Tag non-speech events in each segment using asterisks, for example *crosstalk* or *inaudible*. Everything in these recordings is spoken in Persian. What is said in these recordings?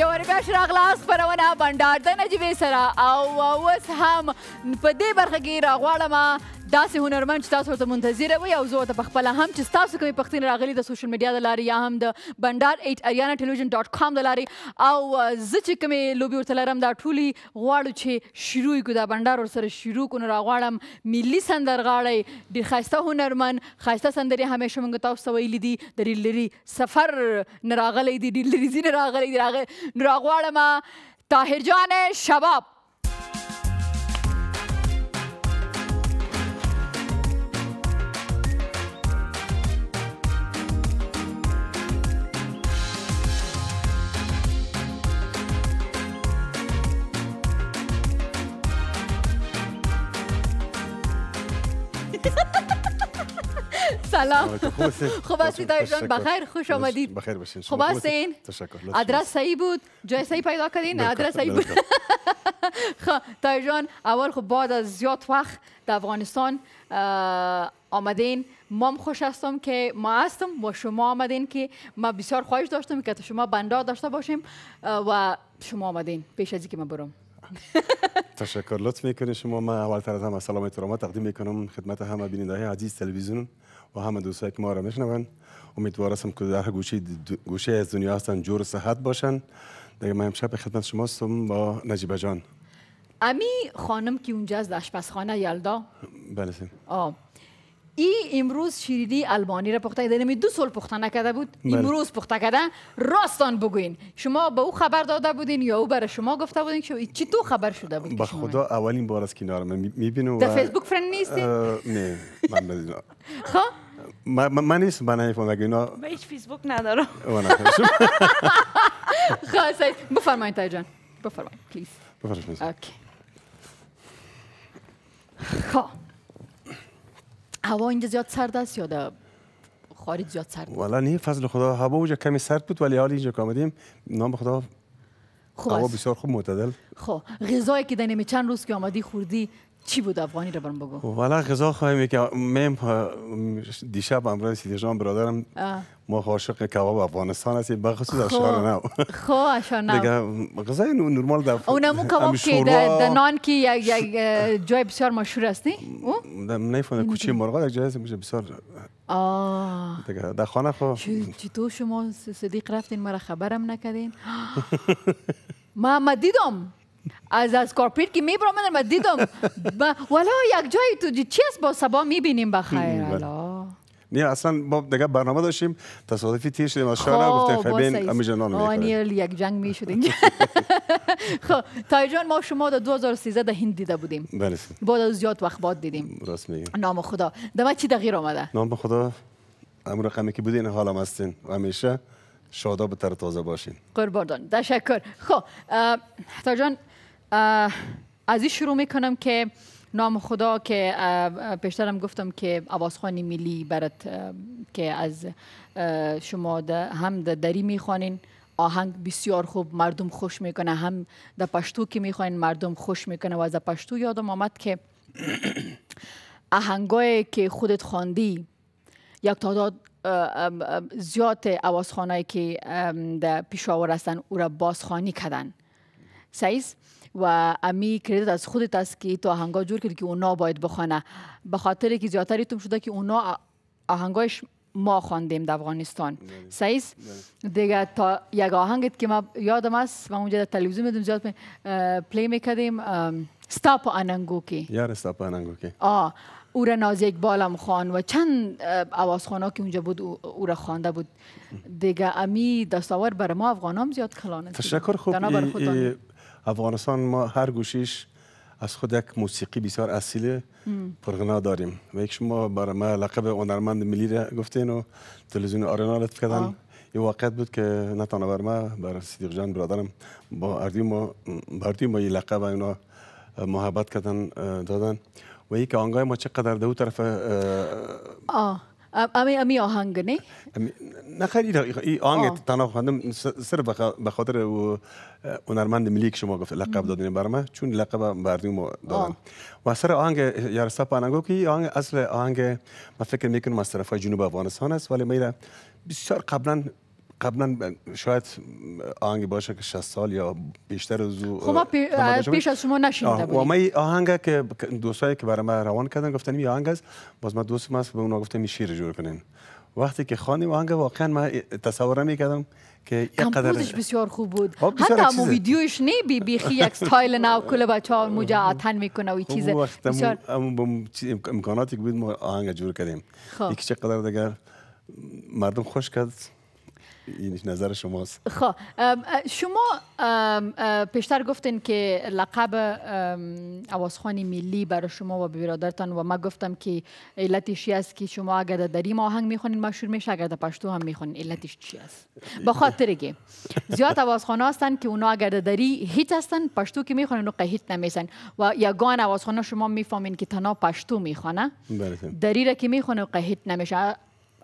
یو بیا ښه راغلاست خپرونه بنډار د نجیبې سره او اوس هم په دې برخه کې راغواړم داسې هنرمند چې تاسو ورته منتظره وي او زه ورته پخپله هم چې ستاسو کومې پوښتنې راغلي د سوشل میډیا د لارې یا هم د بنډار ایټ اریانا ټلویزیون ډاټ کام د لارې او زه چې کومې لوبې ورته لرم دا ټولې غواړو چې شروع کړو دا بنډار ورسره شروع کړو نو راغواړم ملي سندرغاړی ډېر ښایسته هنرمند ښایسته سندرې همیشه موږ تاسو ته ویلي دي د ډېر لرې سفر نه راغلی دي ډېر لرې ځینې راغلی دي نو راغواړم طاهر جان شباب *laughs* سلام خوب *laughs* خب، هستید جان بخیر خوش آمدید بخیر باشین خب، خوب هستین تشکر آدرس صحیح بود جای صحیح پیدا کردین آدرس صحیح بود *laughs* خب جان اول خب بعد از زیاد وقت در افغانستان آمدین مام خوش هستم که ما هستم و شما آمدین که ما بسیار خواهش داشتم که شما بنده داشته باشیم و شما آمدین پیش ازی که ما بروم تشکر لطف میکنید شما اول تر از همه سلام احترام تقدیم میکنم خدمت همه بیننده عزیز تلویزیون و همه دوستایی که ما را میشنوند امیدوارم که در گوشه گوشه از دنیا هستن جور صحت باشن دیگه من امشب خدمت شما هستم با نجیبه جان امی خانم که اونجا از خانه یلدا بله سیم آه ای امروز شیریدی البانی را پخته کرده دو سال پخته نکرده بود بله. امروز پخته کرده راستان بگوین شما به او خبر داده بودین یا او برای شما گفته بودین که چی تو خبر شده بود با خدا اولین بار است که اینا من میبینم در فیسبوک فرند نیستی نه من *laughs* خب من نیست من ایفون اگه اینا هیچ فیسبوک ندارم *laughs* *laughs* خب، بفرمایید تا جان بفرمایید پلیز بفرمایید اوکی خب هوا اینجا زیاد سرد است یا در خارج زیاد سرد والا نه فضل خدا هوا اونجا کمی سرد بود ولی حال اینجا که آمدیم نام خدا هوا بسیار خوب معتدل خب غذایی که در چند روز که آمدی خوردی چی بود افغانی رو برم بگو خب، والا غذا خواهیم که میم دیشب امروز سیدی جان برادرم ما عاشق کباب افغانستان هستیم بخصوص خب. اشار نو خو خب، اشار نو دیگه غذای نورمال در اونمو کباب که در نان که یک جای بسیار مشهور نی من فون کچی مرغا یک جای هست بسیار آه دیگه در خانه خو چطور شما صدیق رفتین مرا خبرم نکردین ما ما دیدم از از کارپریت که میبرم و دیدم *laughs* والا یک جایی تو چیز با سبا میبینیم بخیر بله. نه اصلا با دیگه برنامه داشتیم تصادفی تیر شدیم از شهر خب، گفتیم خیبین امی آنیل یک جنگ میشد اینجا *laughs* خب تایجان ما شما در 2013 در هند دیده بودیم بله بعد زیاد وقت باد دیدیم راست نام خدا دم چی دغیر آمده نام خدا امور رقمی که بودین حالم هستین همیشه شاداب تر تازه باشین قربان تشکر خب تایجان از این شروع میکنم که نام خدا که پیشترم گفتم که آوازخوانی ملی برات که از شما ده هم ده دری میخوانین آهنگ بسیار خوب مردم خوش میکنه هم در پشتو که میخواین مردم خوش میکنه و از پشتو یادم آمد که *clears throat* آهنگایی که خودت خواندی یک تعداد زیاد آوازخانایی که در پیشاور هستن او را بازخوانی کردن سعیز و امی کردیت از خودت است که تو آهنگا جور کردی که اونا باید بخونه به خاطر که زیادتری توم شده که اونا آهنگایش ما خواندیم در افغانستان بله. بله. سعیس دیگه تا یک آهنگت که ما یادم است و اونجا در تلویزیون میدیم زیاد پلی میکردیم ستاپ آننگوکی یار ستاپ آننگوکی آه او را یک بالم خوان و چند آوازخوانا که اونجا بود او را خوانده بود دیگه امی دستاور بر ما افغانام زیاد کلانه تشکر خوب افغانستان ما هر گوشیش از خود یک موسیقی بسیار اصیل پرغنا داریم و یک شما برای ما لقب هنرمند ملی را گفتین و تلویزیون آرنا لطف کردن یه واقعیت بود که نتانه بر ما بر صدیق جان برادرم با اردی ما بردی ما یه لقب اینا محبت کردن دادن و یک که آنگاه ما چقدر دو طرف امی امی آهنگ نه نه خیر این آهنگ تنها خواندم صرف به خاطر هنرمند ملی که شما گفت لقب دادین برام چون لقب بردیم ما دادن و سر آهنگ یارستا پانگو که آهنگ اصل آهنگ ما فکر میکنم از طرف جنوب افغانستان است ولی میره بسیار قبلا قبلا شاید آهنگ باشه که 60 سال یا بیشتر از او خب پیش از شما نشینده و ما آهنگ که دوستایی که برای ما روان کردن گفتن این آهنگ است باز ما دوست ما به اونا گفتم شیر جور کنین وقتی که و آهنگ واقعا من تصور میکردم که قدر بسیار خوب بود خب، حتی اما ویدیوش نی بی بیخی یک *laughs* ستایل نو کل بچه ها میکنه و خب، چیز بسیار امکاناتی که بود ما آهنگ جور کردیم خب. یکی چقدر دیگر مردم خوش کرد این نظر شماست خب شما پیشتر گفتین که لقب آوازخوان ملی برای شما و برادرتان و ما گفتم که علتش است که شما اگر در دریم آهنگ میخونین مشهور میشه اگر در پشتو هم میخونین علتش چی است با خاطر زیاد آوازخوان هستن که اونا اگر دری هیت هستن پشتو که میخونن و قهیت نمیسن و یگان آوازخوان شما میفهمین که تنها پشتو میخونه دری را که میخونه قهیت نمیشه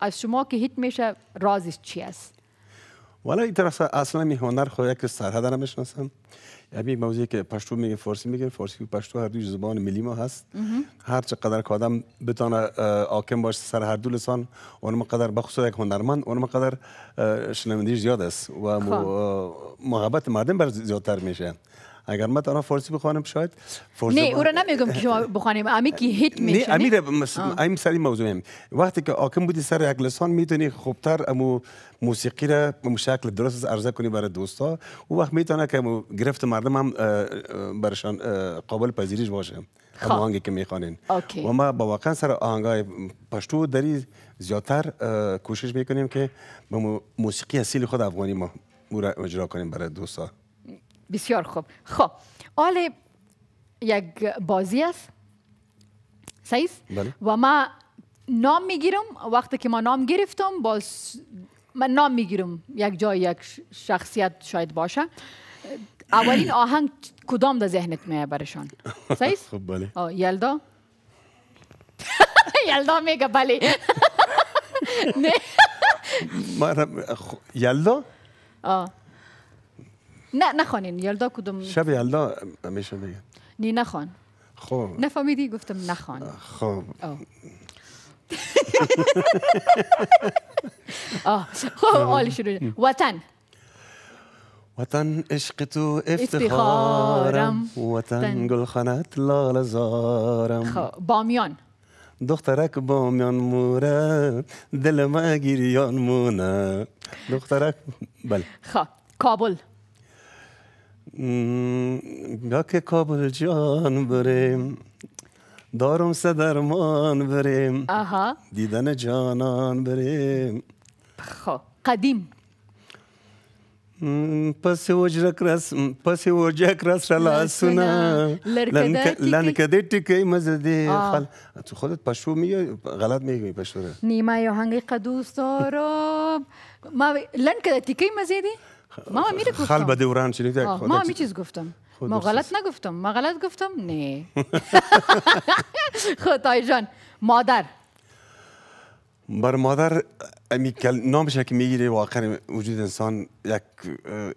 از شما که هیت میشه رازش چی است والا این اصلا می هنر خود یک سرحد را میشناسم یعنی موضوعی که پشتو میگه فارسی میگه فارسی و پشتو هر دو زبان ملی ما هست هر چقدر که آدم بتانه حاکم باشه سر هر دو لسان اون بخصوص یک هنرمند اون قدر شنوندگی زیاد است و خب. محبت مردم بر زیادتر میشه اگر ما تنها فارسی بخوانم شاید فارسی نه او را نمیگم که شما بخوانیم امی که هیت میشه نه امیر ایم سری موضوع وقتی که حاکم بودی سر یک لسان میتونی خوبتر امو موسیقی را شکل درست عرضه کنی برای دوستا او وقت میتونه که گرفت مردم هم برشان قابل پذیرش باشه خب. آهنگی که میخوانین و ما با واقعا سر آهنگای پشتو داری زیادتر کوشش میکنیم که به موسیقی اصیل خود افغانی ما اجرا کنیم برای دوستا بسیار خوب خب آل یک بازی است سیس بله. و ما نام میگیرم وقتی که ما نام گرفتم باز من نام میگیرم یک جای یک شخصیت شاید باشه اولین *coughs* آهنگ کدام در ذهنت میه برشان سیز خب بله یلدا *laughs* یلدا میگه بله *laughs* *laughs* یلدا نه نخوانین یلدا کدوم شب یلدا میشه دیگه نی نخوان خب نفهمیدی گفتم نخوان خب آه *laughs* خب عالی خب. شروع وطن وطن عشق تو افتخارم وطن گلخانت لال زارم خب، بامیان دخترک بامیان موره دل ما گریان مونه دخترک بله خب کابل گاک کابل جان بریم دارم سه درمان بریم آها دیدن جانان بریم خب قدیم پس وجرک رس پس وجرک رس لاسونه لنکده ټکی مزه دی خل تو خودت پشتو میگی غلط میگی پشتو نیما یو هنگی قدوس دارم ما لنکده ټکی مزه دی ما میره گفتم خل بده ما می چیز گفتم ما غلط نگفتم ما غلط گفتم نه خدای جان مادر بر مادر امی کل نامش که میگیره واقعا وجود انسان یک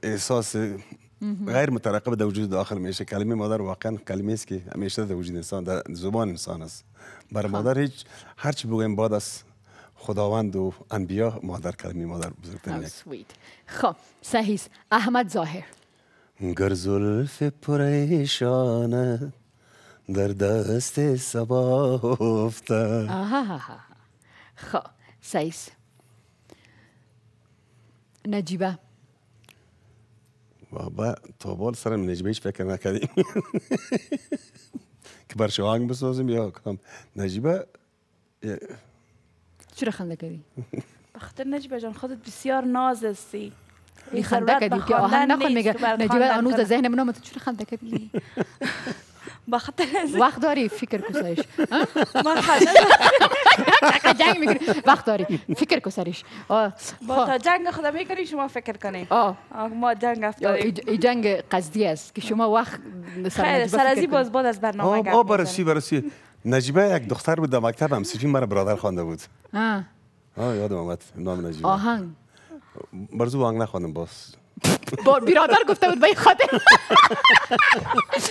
احساس غیر مترقب در وجود داخل میشه کلمه مادر واقعا کلمه است که همیشه در وجود انسان در زبان انسان است بر مادر هیچ هرچی بگویم باد است خداوند و انبیا مادر کلمی مادر oh, یک سویت خب سهیس احمد ظاهر گر زلف پریشانه در دست سبا آها خب سهیس نجیبه بابا تا بال سرم نجیبه هیچ فکر نکردیم *laughs* که برش آهنگ بسازیم یا کام نجیبه چرا خنده کردی بخاطر نجیبه جان خودت بسیار ناز هستی خنده کردی که آهن نخون میگه نجیبه هنوز ذهن من تو. چرا خنده کردی *laughs* بخاطر وقت داری فکر کسایش *laughs* جنگ میکنی وقت داری فکر کسایش با خب. تا جنگ خدا میکنی شما فکر کنی ما جنگ افتادیم این جنگ قصدی است که شما وقت سر از باز باز از برنامه گفت برسی برسی نجیبه یک دختر بود در مکتب همسیفی مرا برادر خوانده بود آه آه یادم آمد نام نجیبه آهنگ برزو آهنگ نخوانم باز با برادر گفته بود به خاطر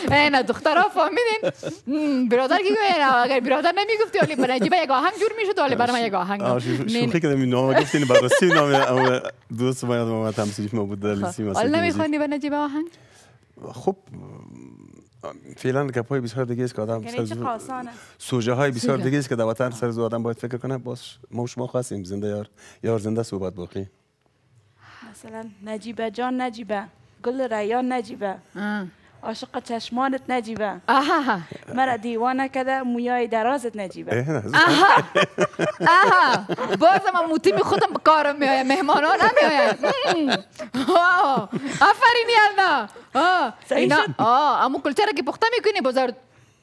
دختر دخترها فهمیدین برادر که اگر برادر نمیگفتی ولی برای نجیبه یک آهنگ جور میشد ولی برای من یک آهنگ شوخی که نمی نام گفتین سی نام دوست من آمد ما ما بود در لیسی مثلا آهنگ خب، فعلا گپ های بسیار دیگه است که آدم یعنی سوژه های بسیار دیگه است که در وطن سر آدم باید فکر کنه باز ما شما خواستیم زنده یار یار زنده صحبت باقی مثلا نجیبه جان نجیبه گل ریان نجیبه عاشق چشمانت نجیبه آها مرا دیوانه کده مویای درازت نجیبه آها آها بازم می خودم کارم میای مهمان ها نمیایه آفرینی النا اینا آه امو کلچه را که پخته کنی بازار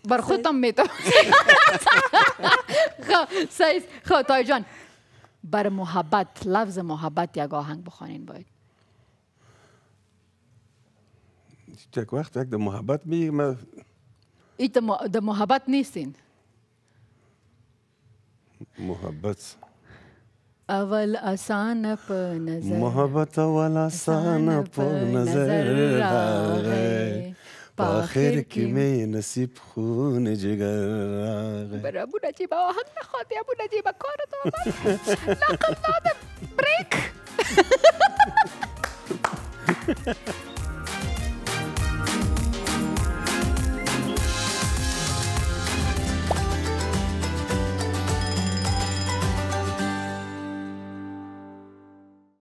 بر خودم میتو خب سعیز خب تای جان بر محبت لفظ محبت یک آهنگ بخوانین باید تشتاك وقتك ده مهبط بي ما ايه ده مهبط نيسين مهبط اول آسان په نظر محبت اول آسان په نظر راغې په اخر کې نصیب خون جگر راغې برابو نجيبه وهن نه خاطي ابو نجيبه کار ته لقد نادم بريك